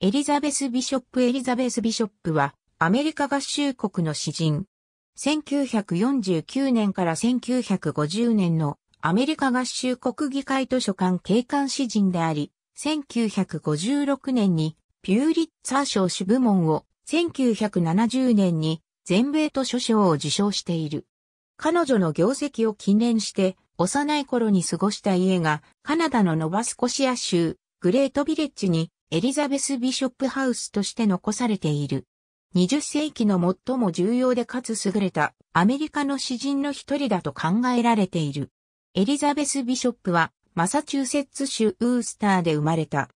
エリザベス・ビショップ・エリザベス・ビショップは、アメリカ合衆国の詩人。1949年から1950年のアメリカ合衆国議会図書館警官詩人であり、1956年にピューリッツァー賞主部門を、1970年に全米図書賞を受賞している。彼女の業績を記念して、幼い頃に過ごした家が、カナダのノバスコシア州、グレートビレッジにエリザベス・ビショップハウスとして残されている。20世紀の最も重要でかつ優れたアメリカの詩人の一人だと考えられている。エリザベス・ビショップはマサチューセッツ州ウースターで生まれた。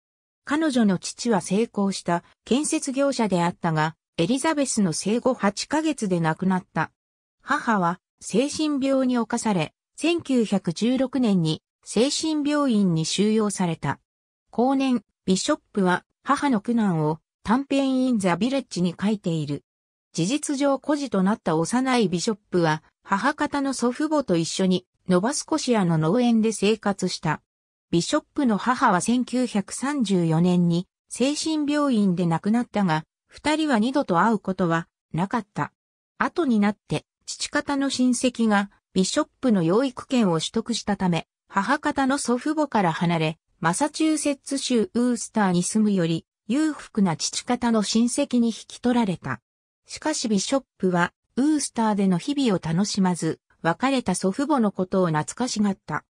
彼女の父は成功した建設業者であったが、エリザベスの生後8ヶ月で亡くなった。母は精神病に侵され、1916年に精神病院に収容された。後年、ビショップは母の苦難を短編インザビレッジに書いている。事実上孤児となった幼いビショップは母方の祖父母と一緒にノバスコシアの農園で生活した。ビショップの母は1934年に精神病院で亡くなったが、二人は二度と会うことはなかった。後になって父方の親戚がビショップの養育権を取得したため、母方の祖父母から離れ、マサチューセッツ州ウースターに住むより、裕福な父方の親戚に引き取られた。しかしビショップは、ウースターでの日々を楽しまず、別れた祖父母のことを懐かしがった。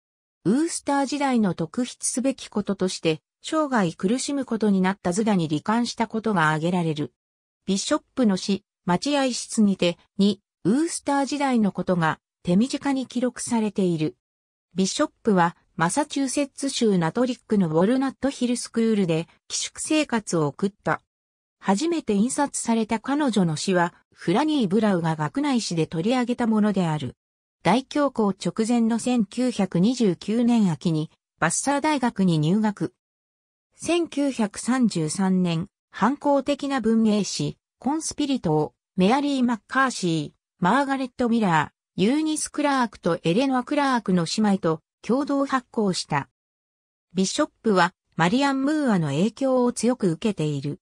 ウースター時代の特筆すべきこととして、生涯苦しむことになったズダに罹患したことが挙げられる。ビショップの死、待合室にて、に、ウースター時代のことが手短に記録されている。ビショップはマサチューセッツ州ナトリックのウォルナットヒルスクールで寄宿生活を送った。初めて印刷された彼女の詩は、フラニー・ブラウが学内誌で取り上げたものである。大恐慌直前の1929年秋に、バッサー大学に入学。1933年、反抗的な文芸誌、コンスピリトを、メアリー・マッカーシー、マーガレット・ミラー、ユーニス・クラークとエレノア・クラークの姉妹と共同発行した。ビショップはマリアン・ムーアの影響を強く受けている。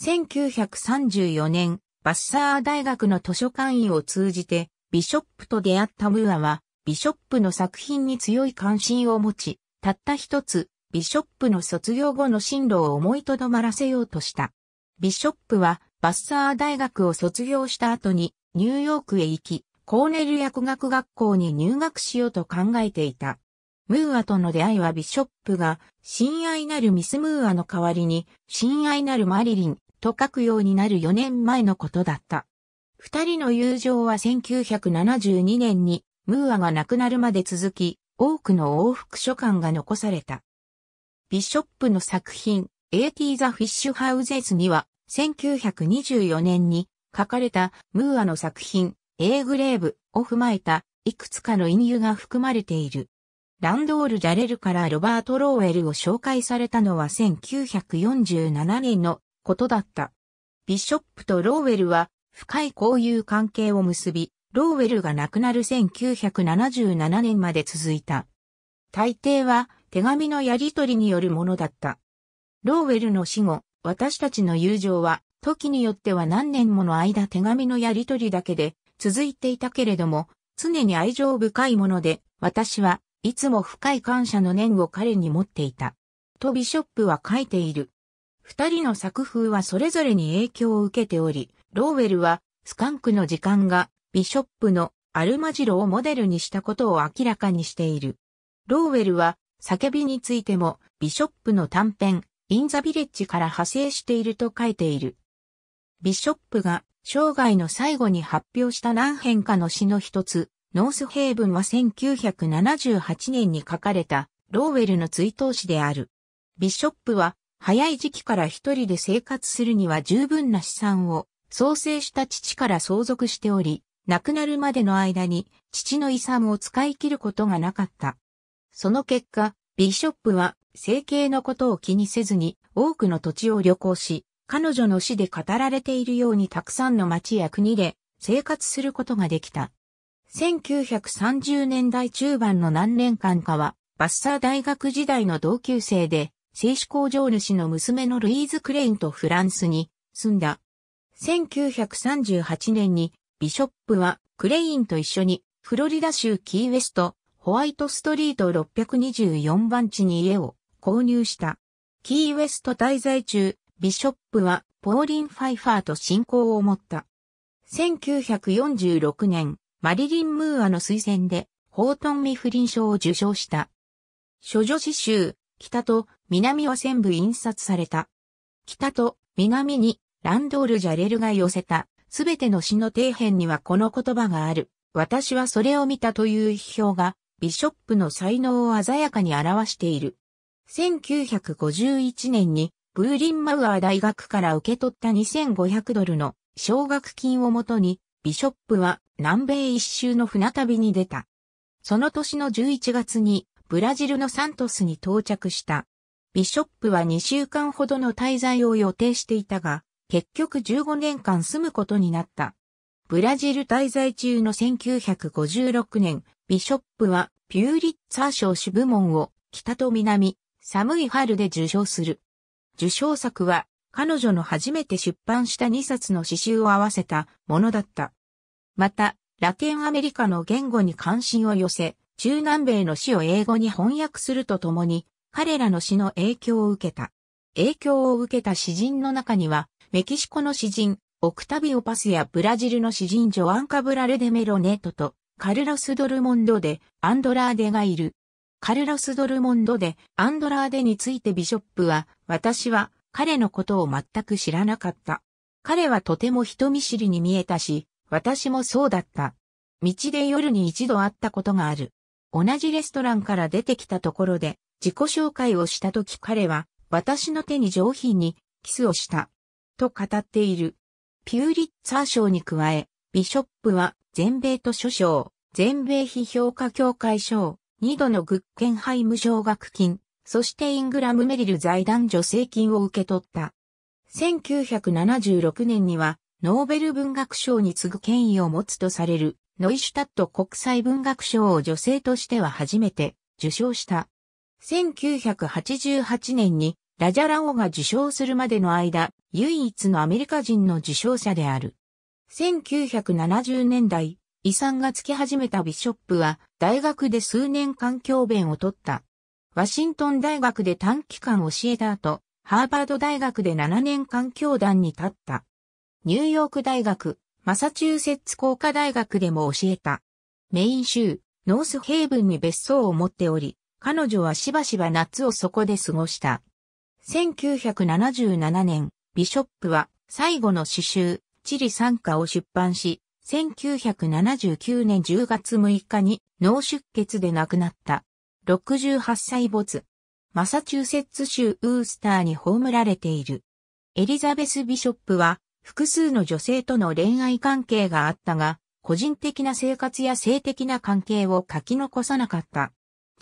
1934年、バッサー大学の図書館員を通じて、ビショップと出会ったムーアは、ビショップの作品に強い関心を持ち、たった一つ、ビショップの卒業後の進路を思いとどまらせようとした。ビショップは、バッサー大学を卒業した後に、ニューヨークへ行き、コーネル薬学学校に入学しようと考えていた。ムーアとの出会いはビショップが、親愛なるミスムーアの代わりに、親愛なるマリリンと書くようになる4年前のことだった。二人の友情は1972年に、ムーアが亡くなるまで続き、多くの往復書簡が残された。ビショップの作品、AT The Fish Houses には、1924年に書かれたムーアの作品、A グレーブを踏まえたいくつかの隠喩が含まれている。ランドール・ジャレルからロバート・ローウェルを紹介されたのは1947年のことだった。ビショップとローウェルは深い交友関係を結び、ローウェルが亡くなる1977年まで続いた。大抵は手紙のやり取りによるものだった。ローウェルの死後、私たちの友情は、時によっては何年もの間手紙のやり取りだけで続いていたけれども、常に愛情深いもので、私はいつも深い感謝の念を彼に持っていた。とビショップは書いている。二人の作風はそれぞれに影響を受けており、ローウェルはスカンクの時間がビショップのアルマジロをモデルにしたことを明らかにしている。ローウェルは叫びについてもビショップの短編インザビレッジから派生していると書いている。ビショップが生涯の最後に発表した何編かの詩の一つ、ノースヘイブンは1978年に書かれたローウェルの追悼詩である。ビショップは早い時期から一人で生活するには十分な資産を創生した父から相続しており、亡くなるまでの間に父の遺産を使い切ることがなかった。その結果、ビショップは生計のことを気にせずに多くの土地を旅行し、彼女の死で語られているようにたくさんの町や国で生活することができた。1930年代中盤の何年間かは、バッサー大学時代の同級生で、製紙工場主の娘のルイーズ・クレインとフランスに住んだ。1938年にビショップはクレインと一緒にフロリダ州キーウェストホワイトストリート624番地に家を購入した。キーウェスト滞在中、ビショップはポーリン・ファイファーと親交を持った。1946年、マリリン・ムーアの推薦で、ホートン・ミフリン賞を受賞した。諸女詩集、北と南は全部印刷された。北と南にランドール・ジャレルが寄せた、すべての詩の底辺にはこの言葉がある。私はそれを見たという批評が、ビショップの才能を鮮やかに表している。1951年に、ブーリンマウアー大学から受け取った2500ドルの奨学金をもとに、ビショップは南米一周の船旅に出た。その年の11月にブラジルのサントスに到着した。ビショップは2週間ほどの滞在を予定していたが、結局15年間住むことになった。ブラジル滞在中の1956年、ビショップはピューリッツァー賞主部門を北と南、寒い春で受賞する。受賞作は彼女の初めて出版した2冊の詩集を合わせたものだった。また、ラテンアメリカの言語に関心を寄せ、中南米の詩を英語に翻訳するとともに、彼らの詩の影響を受けた。影響を受けた詩人の中には、メキシコの詩人、オクタビオパスやブラジルの詩人ジョアンカブラル・デメロネトと、カルロス・ドルモンドで、アンドラーデがいる。カルロス・ドルモンドで、アンドラーデについてビショップは、私は彼のことを全く知らなかった。彼はとても人見知りに見えたし、私もそうだった。道で夜に一度会ったことがある。同じレストランから出てきたところで、自己紹介をしたとき彼は、私の手に上品に、キスをした。と語っている。ピューリッツァー賞に加え、ビショップは、全米図書賞、全米批評家協会賞、二度のグッケンハイム奨学金、そしてイングラム・メリル財団助成金を受け取った。1976年には、ノーベル文学賞に次ぐ権威を持つとされる、ノイシュタット国際文学賞を女性としては初めて受賞した。1988年にラジャラオが受賞するまでの間、唯一のアメリカ人の受賞者である。1970年代、遺産がつき始めたビショップは、大学で数年環境弁を取った。ワシントン大学で短期間教えた後、ハーバード大学で7年間教団に立った。ニューヨーク大学、マサチューセッツ工科大学でも教えた。メイン州、ノースヘイブンに別荘を持っており、彼女はしばしば夏をそこで過ごした。1977年、ビショップは最後の詩集、チリ参加を出版し、1979年10月6日に脳出血で亡くなった。68歳没。マサチューセッツ州ウースターに葬られている。エリザベス・ビショップは複数の女性との恋愛関係があったが、個人的な生活や性的な関係を書き残さなかった。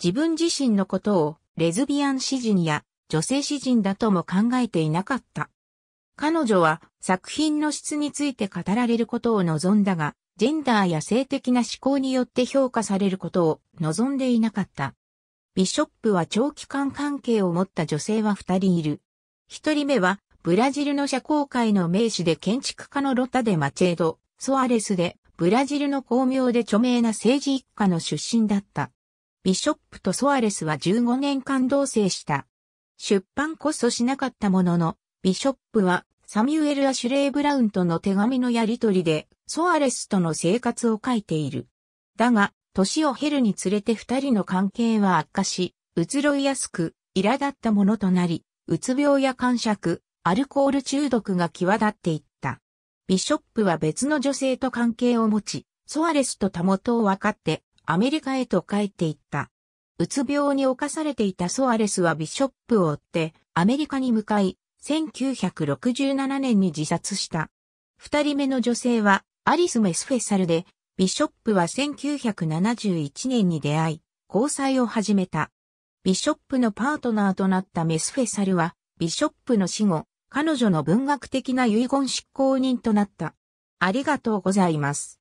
自分自身のことをレズビアン詩人や女性詩人だとも考えていなかった。彼女は作品の質について語られることを望んだが、ジェンダーや性的な思考によって評価されることを望んでいなかった。ビショップは長期間関係を持った女性は二人いる。一人目は、ブラジルの社交界の名士で建築家のロタデ・マチェード、ソアレスで、ブラジルの巧妙で著名な政治一家の出身だった。ビショップとソアレスは15年間同棲した。出版こそしなかったものの、ビショップはサミュエル・アシュレイ・ブラウンとの手紙のやりとりで、ソアレスとの生活を書いている。だが、年を経るにつれて二人の関係は悪化し、移ろいやすく、苛立ったものとなり、うつ病や感触、アルコール中毒が際立っていった。ビショップは別の女性と関係を持ち、ソアレスとタモを分かってアメリカへと帰っていった。うつ病に侵されていたソアレスはビショップを追ってアメリカに向かい、1967年に自殺した。二人目の女性はアリス・メスフェサルでビショップは1971年に出会い、交際を始めた。ビショップのパートナーとなったメスフェサルは、ビショップの死後、彼女の文学的な遺言執行人となった。ありがとうございます。